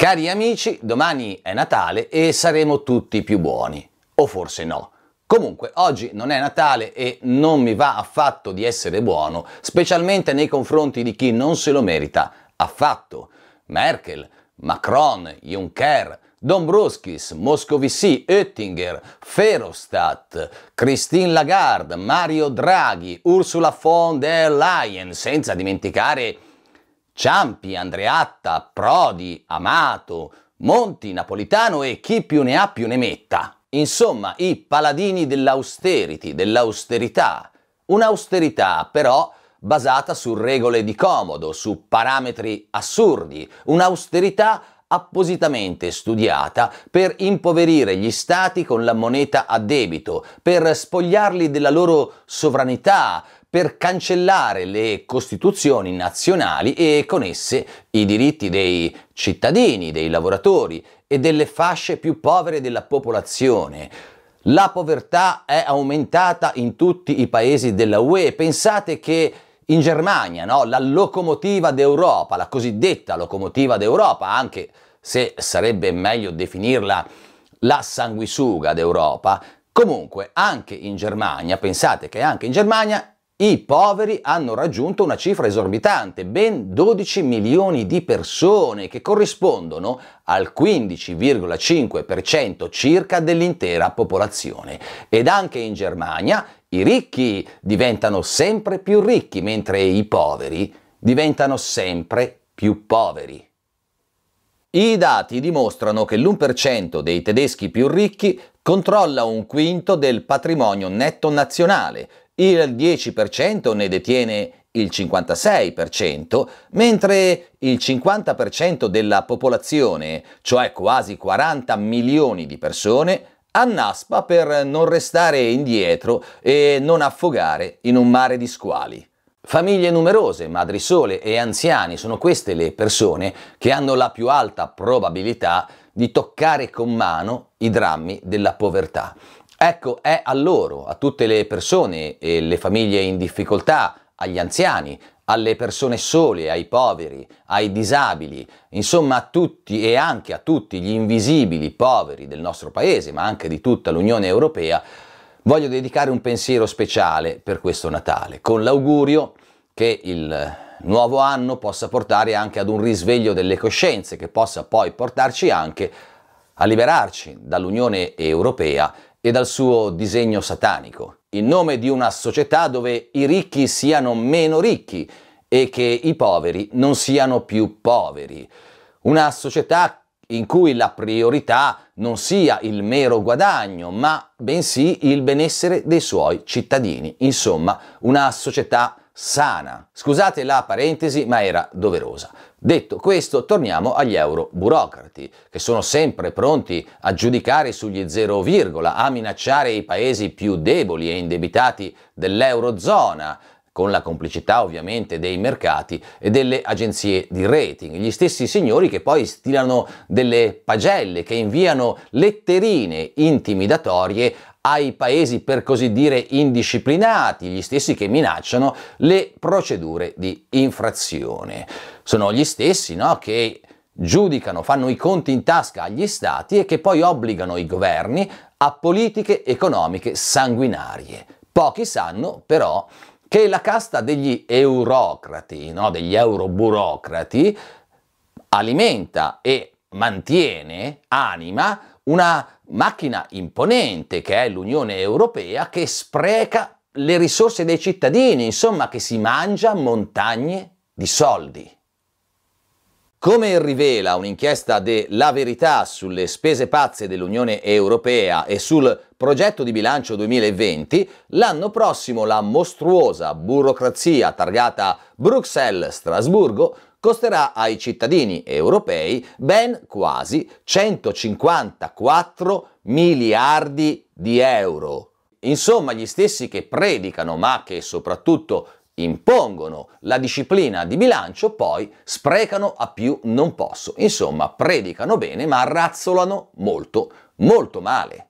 Cari amici, domani è Natale e saremo tutti più buoni. O forse no. Comunque, oggi non è Natale e non mi va affatto di essere buono, specialmente nei confronti di chi non se lo merita affatto. Merkel, Macron, Juncker, Dombrovskis, Moscovici, Oettinger, Ferostat, Christine Lagarde, Mario Draghi, Ursula von der Leyen, senza dimenticare Ciampi, Andreatta, Prodi, Amato, Monti, Napolitano e chi più ne ha più ne metta. Insomma, i paladini dell'austerity, dell'austerità. Un'austerità però basata su regole di comodo, su parametri assurdi, un'austerità appositamente studiata per impoverire gli stati con la moneta a debito, per spogliarli della loro sovranità, per cancellare le costituzioni nazionali e con esse i diritti dei cittadini, dei lavoratori e delle fasce più povere della popolazione. La povertà è aumentata in tutti i paesi della UE. Pensate che in Germania, no? la locomotiva d'Europa, la cosiddetta locomotiva d'Europa, anche se sarebbe meglio definirla la sanguisuga d'Europa, comunque anche in Germania, pensate che anche in Germania i poveri hanno raggiunto una cifra esorbitante, ben 12 milioni di persone, che corrispondono al 15,5% circa dell'intera popolazione. Ed anche in Germania i ricchi diventano sempre più ricchi, mentre i poveri diventano sempre più poveri. I dati dimostrano che l'1% dei tedeschi più ricchi controlla un quinto del patrimonio netto nazionale il 10% ne detiene il 56%, mentre il 50% della popolazione, cioè quasi 40 milioni di persone, annaspa per non restare indietro e non affogare in un mare di squali. Famiglie numerose, madri sole e anziani sono queste le persone che hanno la più alta probabilità di toccare con mano i drammi della povertà. Ecco, è a loro, a tutte le persone e eh, le famiglie in difficoltà, agli anziani, alle persone sole, ai poveri, ai disabili, insomma a tutti e anche a tutti gli invisibili poveri del nostro paese, ma anche di tutta l'Unione Europea, voglio dedicare un pensiero speciale per questo Natale, con l'augurio che il nuovo anno possa portare anche ad un risveglio delle coscienze, che possa poi portarci anche a liberarci dall'Unione Europea e dal suo disegno satanico, in nome di una società dove i ricchi siano meno ricchi e che i poveri non siano più poveri, una società in cui la priorità non sia il mero guadagno, ma bensì il benessere dei suoi cittadini, insomma una società sana. Scusate la parentesi, ma era doverosa. Detto questo, torniamo agli euroburocrati, che sono sempre pronti a giudicare sugli zero virgola, a minacciare i paesi più deboli e indebitati dell'eurozona, con la complicità ovviamente dei mercati e delle agenzie di rating, gli stessi signori che poi stilano delle pagelle, che inviano letterine intimidatorie ai paesi per così dire indisciplinati, gli stessi che minacciano le procedure di infrazione. Sono gli stessi no, che giudicano, fanno i conti in tasca agli stati e che poi obbligano i governi a politiche economiche sanguinarie. Pochi sanno però che la casta degli eurocrati, no, degli euroburocrati, alimenta e mantiene, anima, una macchina imponente che è l'Unione Europea che spreca le risorse dei cittadini, insomma che si mangia montagne di soldi. Come rivela un'inchiesta de La Verità sulle spese pazze dell'Unione Europea e sul progetto di bilancio 2020, l'anno prossimo la mostruosa burocrazia targata Bruxelles-Strasburgo costerà ai cittadini europei ben quasi 154 miliardi di euro. Insomma, gli stessi che predicano, ma che soprattutto impongono la disciplina di bilancio, poi sprecano a più non posso. Insomma, predicano bene, ma razzolano molto, molto male.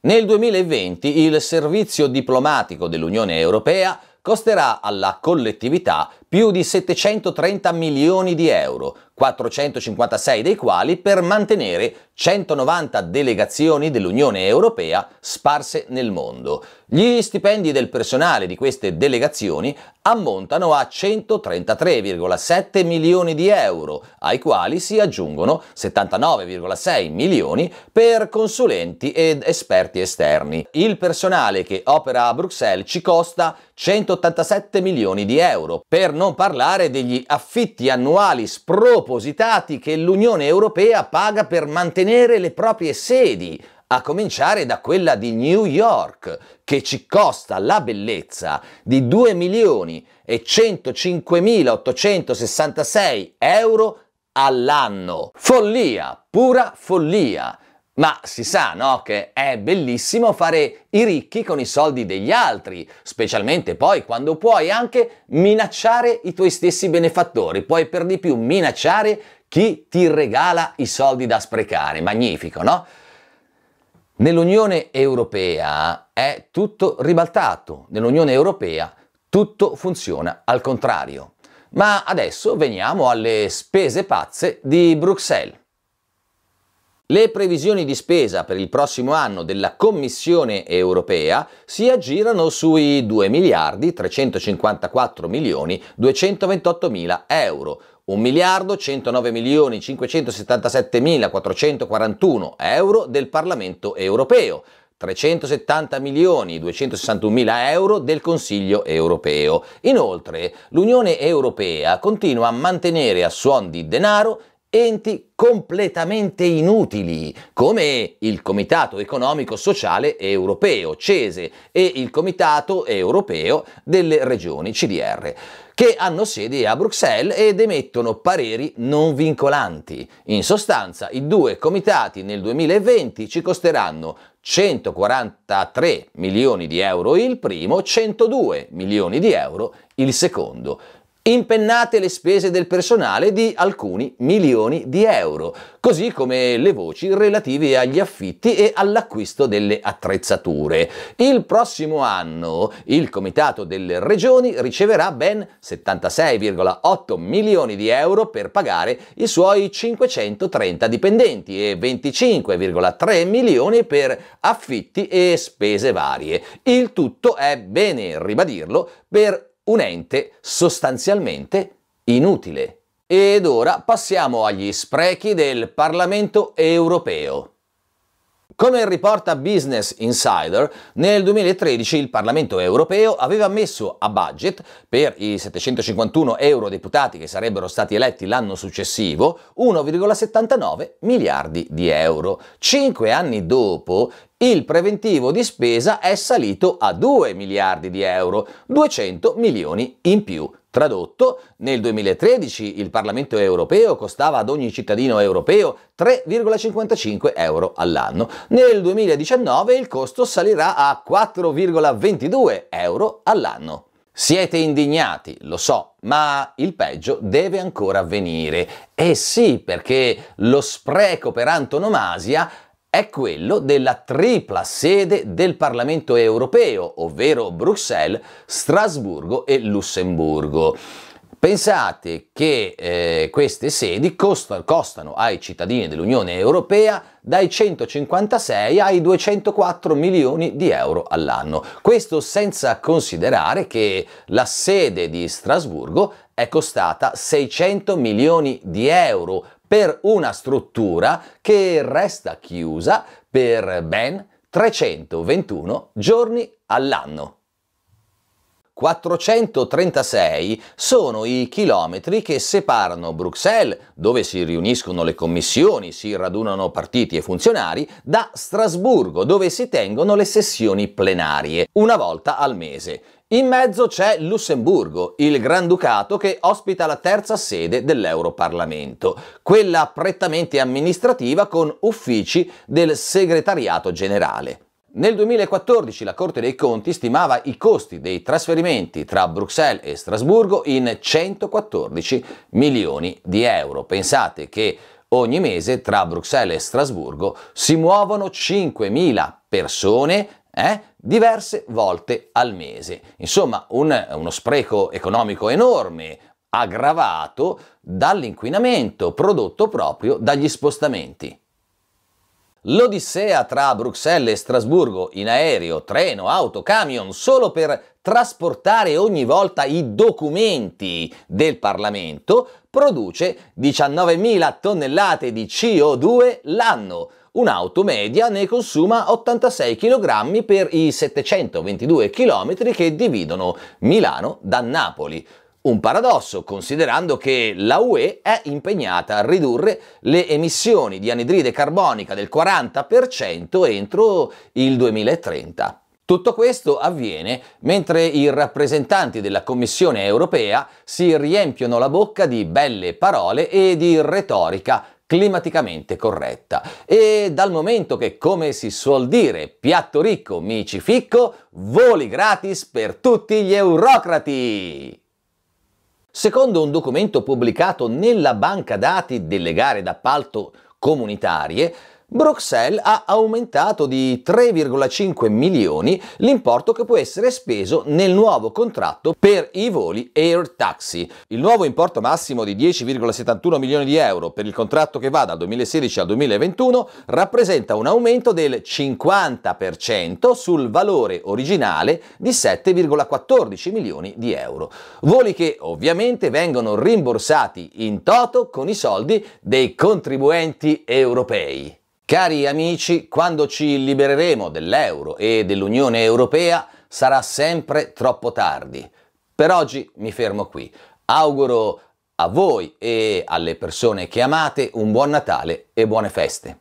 Nel 2020 il servizio diplomatico dell'Unione Europea costerà alla collettività più di 730 milioni di euro, 456 dei quali per mantenere 190 delegazioni dell'Unione Europea sparse nel mondo. Gli stipendi del personale di queste delegazioni ammontano a 133,7 milioni di euro, ai quali si aggiungono 79,6 milioni per consulenti ed esperti esterni. Il personale che opera a Bruxelles ci costa 187 milioni di euro, per non parlare degli affitti annuali sproporzionati spropositati che l'Unione Europea paga per mantenere le proprie sedi, a cominciare da quella di New York, che ci costa la bellezza di 2 milioni e 105.866 euro all'anno. Follia, pura follia. Ma si sa, no, che è bellissimo fare i ricchi con i soldi degli altri, specialmente poi quando puoi anche minacciare i tuoi stessi benefattori, puoi per di più minacciare chi ti regala i soldi da sprecare. Magnifico, no? Nell'Unione Europea è tutto ribaltato, nell'Unione Europea tutto funziona al contrario. Ma adesso veniamo alle spese pazze di Bruxelles. Le previsioni di spesa per il prossimo anno della Commissione europea si aggirano sui 2 miliardi 354 milioni 228 mila euro, 1 miliardo 109 milioni 577 mila 441 euro del Parlamento europeo, 370 milioni 261 mila euro del Consiglio europeo. Inoltre l'Unione europea continua a mantenere a suon di denaro enti completamente inutili, come il Comitato Economico Sociale Europeo, CESE, e il Comitato Europeo delle Regioni, CDR, che hanno sede a Bruxelles ed emettono pareri non vincolanti. In sostanza, i due comitati nel 2020 ci costeranno 143 milioni di euro il primo, 102 milioni di euro il secondo impennate le spese del personale di alcuni milioni di euro, così come le voci relative agli affitti e all'acquisto delle attrezzature. Il prossimo anno il Comitato delle Regioni riceverà ben 76,8 milioni di euro per pagare i suoi 530 dipendenti e 25,3 milioni per affitti e spese varie. Il tutto è bene ribadirlo per un ente sostanzialmente inutile. Ed ora passiamo agli sprechi del Parlamento europeo. Come riporta Business Insider, nel 2013 il Parlamento europeo aveva messo a budget per i 751 eurodeputati che sarebbero stati eletti l'anno successivo 1,79 miliardi di euro. Cinque anni dopo il preventivo di spesa è salito a 2 miliardi di euro, 200 milioni in più Tradotto, nel 2013 il Parlamento europeo costava ad ogni cittadino europeo 3,55 euro all'anno, nel 2019 il costo salirà a 4,22 euro all'anno. Siete indignati, lo so, ma il peggio deve ancora avvenire. E eh sì, perché lo spreco per antonomasia è quello della tripla sede del Parlamento europeo, ovvero Bruxelles, Strasburgo e Lussemburgo. Pensate che eh, queste sedi costano, costano ai cittadini dell'Unione Europea dai 156 ai 204 milioni di euro all'anno. Questo senza considerare che la sede di Strasburgo è costata 600 milioni di euro per una struttura che resta chiusa per ben 321 giorni all'anno. 436 sono i chilometri che separano Bruxelles, dove si riuniscono le commissioni, si radunano partiti e funzionari, da Strasburgo, dove si tengono le sessioni plenarie, una volta al mese. In mezzo c'è Lussemburgo, il Granducato che ospita la terza sede dell'Europarlamento, quella prettamente amministrativa con uffici del segretariato generale. Nel 2014 la Corte dei Conti stimava i costi dei trasferimenti tra Bruxelles e Strasburgo in 114 milioni di euro. Pensate che ogni mese tra Bruxelles e Strasburgo si muovono 5.000 persone eh, diverse volte al mese. Insomma, un, uno spreco economico enorme, aggravato dall'inquinamento prodotto proprio dagli spostamenti. L'odissea tra Bruxelles e Strasburgo in aereo, treno, auto, camion, solo per trasportare ogni volta i documenti del Parlamento, produce 19.000 tonnellate di CO2 l'anno, un'auto media ne consuma 86 kg per i 722 km che dividono Milano da Napoli. Un paradosso, considerando che la UE è impegnata a ridurre le emissioni di anidride carbonica del 40% entro il 2030. Tutto questo avviene mentre i rappresentanti della Commissione europea si riempiono la bocca di belle parole e di retorica climaticamente corretta. E dal momento che, come si suol dire, piatto ricco mi ficco, voli gratis per tutti gli eurocrati! Secondo un documento pubblicato nella banca dati delle gare d'appalto comunitarie, Bruxelles ha aumentato di 3,5 milioni l'importo che può essere speso nel nuovo contratto per i voli Air Taxi. Il nuovo importo massimo di 10,71 milioni di euro per il contratto che va dal 2016 al 2021 rappresenta un aumento del 50% sul valore originale di 7,14 milioni di euro. Voli che ovviamente vengono rimborsati in toto con i soldi dei contribuenti europei. Cari amici, quando ci libereremo dell'euro e dell'Unione Europea sarà sempre troppo tardi. Per oggi mi fermo qui. Auguro a voi e alle persone che amate un buon Natale e buone feste.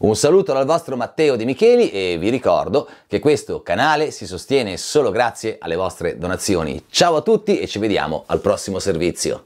Un saluto dal vostro Matteo Di Micheli e vi ricordo che questo canale si sostiene solo grazie alle vostre donazioni. Ciao a tutti e ci vediamo al prossimo servizio.